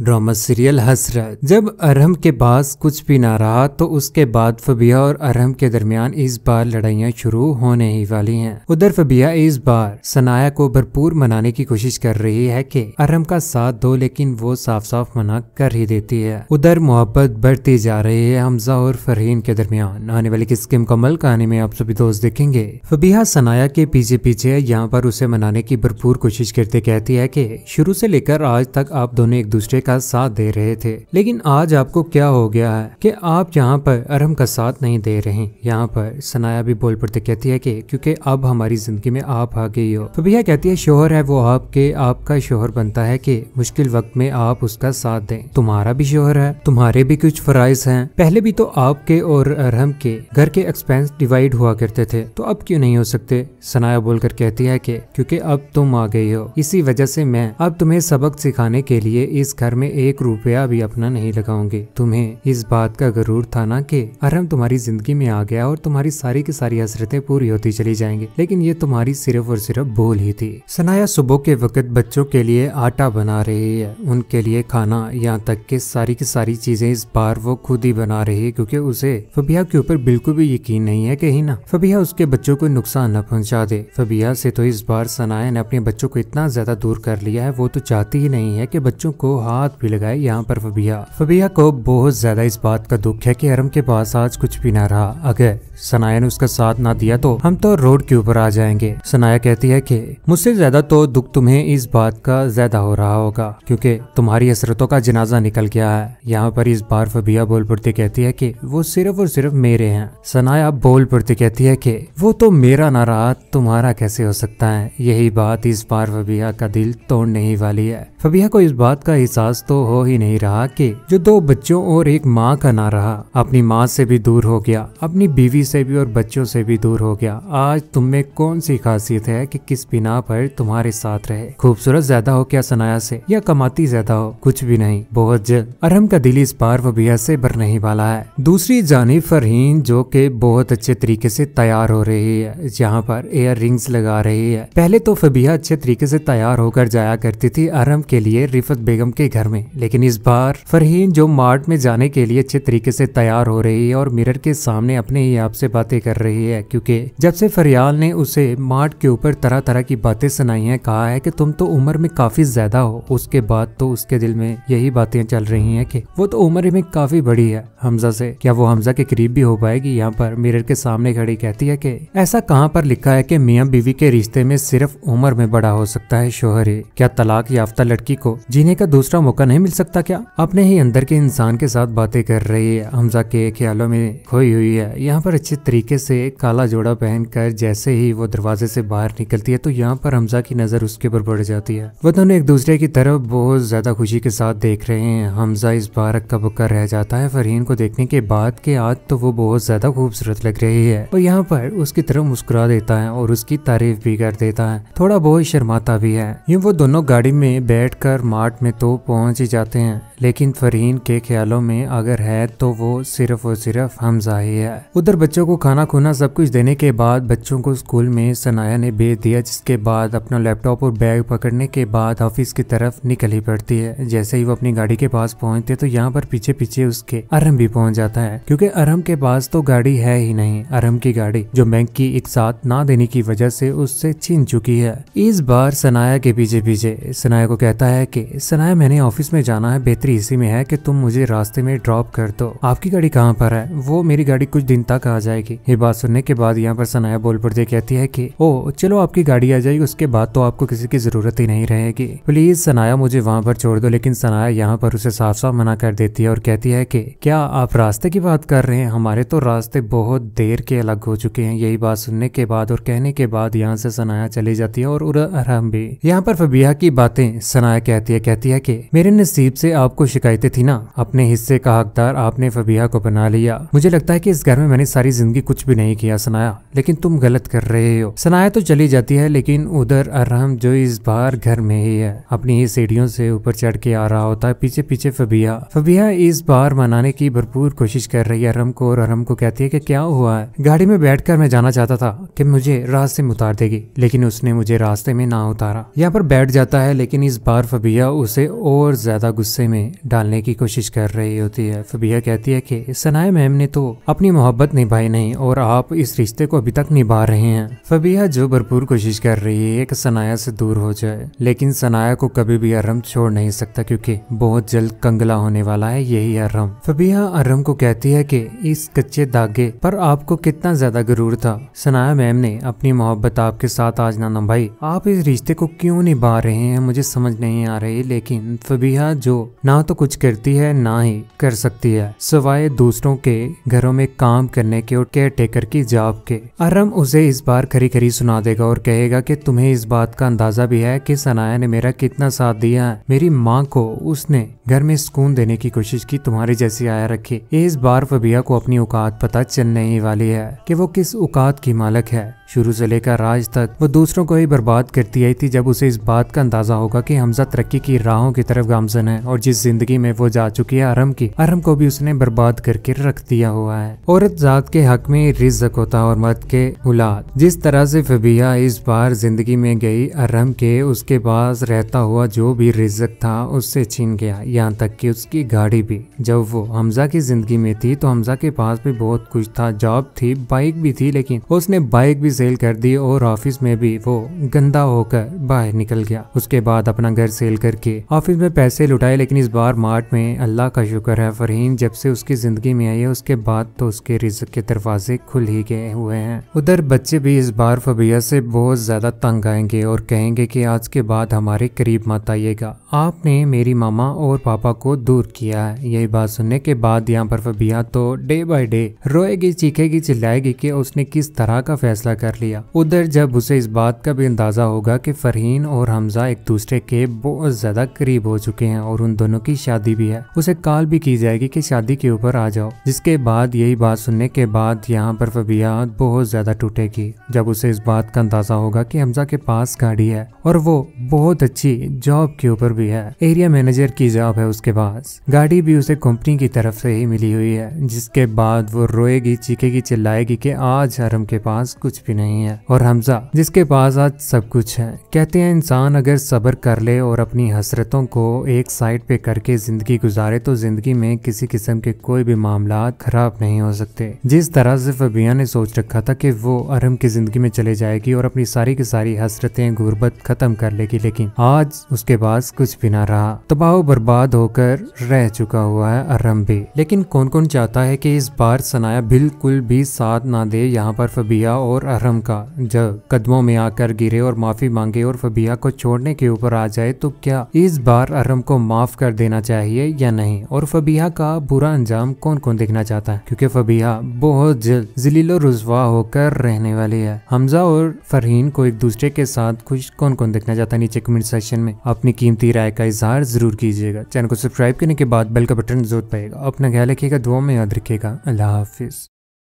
drama serial हसरत जब अरहम के पास कुछ भी ना रहा तो उसके बाद फबिया और अरहम के दरमियान इस बार लड़ाइयाँ शुरू होने ही वाली हैं उधर फबिया इस बार सनाया को भरपूर मनाने की कोशिश कर रही है कि अरहम का साथ दो लेकिन वो साफ साफ मना कर ही देती है उधर मोहब्बत बढ़ती जा रही है हमजा और फरहीन के दरमियान आने वाली किसके मुकम्मल कहानी में आप सभी दोस्त देखेंगे फबिया सनाया के पीछे पीछे यहाँ पर उसे मनाने की भरपूर कोशिश करते कहती है की शुरू से लेकर आज तक आप दोनों एक दूसरे का साथ दे रहे थे लेकिन आज आपको क्या हो गया है कि आप यहाँ पर अरहम का साथ नहीं दे रहे यहाँ पर सनाया भी बोल पड़ते कहती है कि क्योंकि अब हमारी जिंदगी में आप आ गई हो तो भैया कहती है शोहर है वो आपके आपका शोहर बनता है की मुश्किल वक्त में आप उसका साथ दें तुम्हारा भी शोहर है तुम्हारे भी कुछ फराइज हैं पहले भी तो आपके और अरहम के घर के एक्सपेंस डिवाइड हुआ करते थे तो अब क्यों नहीं हो सकते सनाया बोलकर कहती है कि क्योंकि अब तुम आ गई हो इसी वजह से मैं अब तुम्हें सबक सिखाने के लिए इस घर व्यापार में एक रुपया भी अपना नहीं लगाओगे तुम्हें इस बात का गरूर था ना कि अरहम तुम्हारी जिंदगी में आ गया और तुम्हारी सारी की सारी हसरतें पूरी होती चली जाएंगी लेकिन ये तुम्हारी सिर्फ और सिर्फ भूल ही थी सनाया सुबह के वक्त बच्चों के लिए आटा बना रही है उनके लिए खाना यहाँ तक के सारी की सारी चीजें इस बार वो खुद ही बना रही है क्योंकि उसे फबिया के ऊपर बिल्कुल भी यकीन नहीं है कहीं ना फबिया उसके बच्चों को नुकसान न पहुंचा दे फबिया से तो इस बार सनाया ने अपने बच्चों को इतना ज्यादा दूर कर लिया है वो तो चाहती ही नहीं है कि बच्चों को हाथ हाथ भी लगाए यहाँ पर फबिया फबिया को बहुत ज्यादा इस बात का दुख है कि हरम के पास आज कुछ भी ना रहा अगर सनाया ने उसका साथ ना दिया तो हम तो रोड के ऊपर आ जाएंगे सनाया कहती है कि मुझसे ज्यादा तो दुख तुम्हें इस बात का ज्यादा हो रहा होगा क्योंकि तुम्हारी हसरतों का जनाजा निकल गया है यहाँ पर इस बार फबिया बोल पड़ती कहती है कि वो सिर्फ और सिर्फ मेरे हैं सनाया बोल पड़ती कहती है कि वो तो मेरा ना रहा तुम्हारा कैसे हो सकता है यही बात इस बार फबिया का दिल तोड़ने ही वाली है फबिया को इस बात का एहसास एहसास तो हो ही नहीं रहा कि जो दो बच्चों और एक माँ का ना रहा अपनी माँ से भी दूर हो गया अपनी बीवी से भी और बच्चों से भी दूर हो गया आज तुम में कौन सी खासियत है कि किस बिना पर तुम्हारे साथ रहे खूबसूरत ज्यादा हो क्या सनाया से या कमाती ज्यादा हो कुछ भी नहीं बहुत जल्द अरहम का दिल इस बार वह बेहद से नहीं वाला है दूसरी जानी फरहीन जो के बहुत अच्छे तरीके से तैयार हो रही है जहाँ पर एयर रिंग्स लगा रही है पहले तो फबिया अच्छे तरीके से तैयार होकर जाया करती थी अरहम के लिए रिफत बेगम के घर घर में लेकिन इस बार फरहीन जो मार्ट में जाने के लिए अच्छे तरीके से तैयार हो रही है और मिरर के सामने अपने ही आप से बातें कर रही है क्योंकि जब से फरियाल ने उसे मार्ट के ऊपर तरह तरह की बातें सुनाई हैं कहा है कि तुम तो उम्र में काफी ज्यादा हो उसके बाद तो उसके दिल में यही बातें चल रही है की वो तो उम्र में काफी बड़ी है हमजा से क्या वो हमजा के करीब भी हो पाएगी यहाँ पर मिरर के सामने खड़ी कहती है की ऐसा कहाँ पर लिखा है की मियाँ बीवी के रिश्ते में सिर्फ उम्र में बड़ा हो सकता है शोहर क्या तलाक याफ्ता लड़की को जीने का दूसरा मौका नहीं मिल सकता क्या अपने ही अंदर के इंसान के साथ बातें कर रही है हमजा के ख्यालों में खोई हुई है यहाँ पर अच्छे तरीके से काला जोड़ा पहनकर जैसे ही वो दरवाजे से बाहर निकलती है तो यहाँ पर हमजा की नजर उसके ऊपर बढ़ जाती है वो दोनों एक दूसरे की तरफ बहुत ज्यादा खुशी के साथ देख रहे हैं हमजा इस बार अक्का बक्का रह जाता है फरहीन को देखने के बाद के आज तो वो बहुत ज्यादा खूबसूरत लग रही है और यहाँ पर उसकी तरफ मुस्कुरा देता है और उसकी तारीफ भी कर देता है थोड़ा बहुत शर्माता भी है यूँ वो दोनों गाड़ी में बैठ कर मार्ट में तो पहुंच पहुंच ही जाते हैं लेकिन फरीन के ख्यालों में अगर है तो वो सिर्फ और सिर्फ हमजा ही है उधर बच्चों को खाना खुना सब कुछ देने के बाद बच्चों को स्कूल में सनाया ने भेज दिया जिसके बाद अपना लैपटॉप और बैग पकड़ने के बाद ऑफिस की तरफ निकल ही पड़ती है जैसे ही वो अपनी गाड़ी के पास पहुंचते तो यहाँ पर पीछे पीछे उसके अरम भी पहुंच जाता है क्योंकि अरम के पास तो गाड़ी है ही नहीं अरम की गाड़ी जो बैंक की एक साथ ना देने की वजह से उससे छीन चुकी है इस बार सनाया के पीछे पीछे सनाया को कहता है की सनाया मैंने ऑफिस में जाना है बेहतरी इसी में है कि तुम मुझे रास्ते में ड्रॉप कर दो आपकी गाड़ी कहाँ पर है वो मेरी गाड़ी कुछ दिन तक आ जाएगी ये बात सुनने के बाद यहाँ पर सनाया बोलपुर कहती है की ओ चलो आपकी गाड़ी आ जाएगी उसके बाद तो आपको किसी की जरूरत ही नहीं रहेगी प्लीज सनाया मुझे वहाँ पर छोड़ दो लेकिन सनाया यहाँ पर उसे साफ साफ मना कर देती है और कहती है की क्या आप रास्ते की बात कर रहे हैं हमारे तो रास्ते बहुत देर के अलग हो चुके हैं यही बात सुनने के बाद और कहने के बाद यहाँ से सनाया चली जाती है और उरहम भी यहाँ पर फबिया की बातें सनाया कहती है कहती है कि मेरे नसीब से आपको शिकायतें थी ना अपने हिस्से का हकदार आपने फबिया को बना लिया मुझे लगता है कि इस घर में मैंने सारी जिंदगी कुछ भी नहीं किया सनाया लेकिन तुम गलत कर रहे हो सनाया तो चली जाती है लेकिन उधर अरहम जो इस बार घर में ही है अपनी ही सीढ़ियों से ऊपर चढ़ के आ रहा होता है पीछे पीछे फबिया फबिया इस बार मनाने की भरपूर कोशिश कर रही है अरहम को और अरहम को कहती है की क्या हुआ है गाड़ी में बैठ मैं जाना चाहता था की मुझे रास्ते में उतार देगी लेकिन उसने मुझे रास्ते में ना उतारा यहाँ पर बैठ जाता है लेकिन इस बार फबिया उसे और और ज़्यादा गुस्से में डालने की कोशिश कर रही होती है फबिया कहती है कि सनाए मैम ने तो अपनी मोहब्बत निभाई नहीं और आप इस रिश्ते को अभी तक निभा रहे हैं फबिया जो भरपूर कोशिश कर रही है कि सनाया से दूर हो जाए लेकिन सनाया को कभी भी अरम छोड़ नहीं सकता क्योंकि बहुत जल्द कंगला होने वाला है यही अरम फबिया अरम को कहती है की इस कच्चे धागे पर आपको कितना ज्यादा गरूर था सनाया मैम ने अपनी मोहब्बत आपके साथ आज ना नंबाई आप इस रिश्ते को क्यों निभा रहे हैं मुझे समझ नहीं आ रही लेकिन फबीहा जो ना तो कुछ करती है ना ही कर सकती है सवाए दूसरों के घरों में काम करने के और केयर टेकर की जॉब के अरम उसे इस बार खरी खरी सुना देगा और कहेगा कि तुम्हें इस बात का अंदाजा भी है कि सनाया ने मेरा कितना साथ दिया है मेरी माँ को उसने घर में सुकून देने की कोशिश की तुम्हारी जैसी आया रखी इस बार फबिया को अपनी औकात पता चलने ही वाली है कि वो किस औकात की मालक है शुरू से लेकर आज तक वो दूसरों को ही बर्बाद करती आई थी जब उसे इस बात का अंदाजा होगा कि हमजा तरक्की की राहों की तरफ गामजन है और जिस जिंदगी में वो जा चुकी है आरम की आरम को भी उसने बर्बाद करके रख दिया हुआ है औरत जात के हक में रिजक होता और मर्द के उलाद जिस तरह से फबिया इस बार जिंदगी में गई अरम के उसके पास रहता हुआ जो भी रिजक था उससे छीन गया यहाँ तक की उसकी गाड़ी भी जब वो हमजा की जिंदगी में थी तो हमजा के पास भी बहुत कुछ था जॉब थी बाइक भी थी लेकिन उसने बाइक भी सेल कर दी और ऑफिस में भी वो गंदा होकर बाहर निकल गया उसके बाद अपना घर सेल करके ऑफिस में पैसे लुटाए लेकिन इस बार मार्ट में अल्लाह का शुक्र है फरहीन जब से उसकी जिंदगी में आई है उसके बाद तो उसके रिजक के दरवाजे खुल ही गए हुए हैं उधर बच्चे भी इस बार फबिया से बहुत ज्यादा तंग आएंगे और कहेंगे की आज के बाद हमारे करीब मत आइएगा आपने मेरी मामा और पापा को दूर किया है यही बात सुनने के बाद यहाँ पर फबिया तो डे बाय डे रोएगी चीखेगी चिल्लाएगी कि उसने किस तरह का फैसला कर कर लिया उधर जब उसे इस बात का भी अंदाजा होगा कि फरहीन और हमजा एक दूसरे के बहुत ज्यादा करीब हो चुके हैं और उन दोनों की शादी भी है उसे कॉल भी की जाएगी कि शादी के ऊपर आ जाओ जिसके बाद यही बात सुनने के बाद यहाँ पर फबियात बहुत ज्यादा टूटेगी जब उसे इस बात का अंदाजा होगा की हमजा के पास गाड़ी है और वो बहुत अच्छी जॉब के ऊपर भी है एरिया मैनेजर की जॉब है उसके पास गाड़ी भी उसे कंपनी की तरफ से ही मिली हुई है जिसके बाद वो रोएगी चीखेगी चिल्लाएगी कि आज हरम के पास कुछ भी नहीं नहीं है और हमजा जिसके पास आज सब कुछ है कहते हैं इंसान अगर सब्र कर ले और अपनी हसरतों को एक साइड पे करके जिंदगी गुजारे तो जिंदगी में किसी किस्म के कोई भी मामला खराब नहीं हो सकते जिस तरह से फबिया ने सोच रखा था कि वो अरम की जिंदगी में चले जाएगी और अपनी सारी की सारी हसरतें गुर्बत खत्म कर लेगी लेकिन आज उसके पास कुछ भी ना रहा तबाह बर्बाद होकर रह चुका हुआ है अरम भी लेकिन कौन कौन चाहता है कि इस बार सनाया बिल्कुल भी साथ ना दे यहाँ पर फबिया और मुहर्रम का जब कदमों में आकर गिरे और माफ़ी मांगे और फबिया को छोड़ने के ऊपर आ जाए तो क्या इस बार अरम को माफ़ कर देना चाहिए या नहीं और फबिया का बुरा अंजाम कौन कौन देखना चाहता है क्योंकि फबिया बहुत जल्द जलीलो रुजवा होकर रहने वाली है हमजा और फरहीन को एक दूसरे के साथ कुछ कौन कौन देखना चाहता है नीचे कमेंट सेक्शन में अपनी कीमती राय का इजहार जरूर कीजिएगा चैनल को सब्सक्राइब करने के बाद बेल का बटन जरूर पाएगा अपना ख्याल रखिएगा दुआ में याद रखेगा अल्लाह हाफिज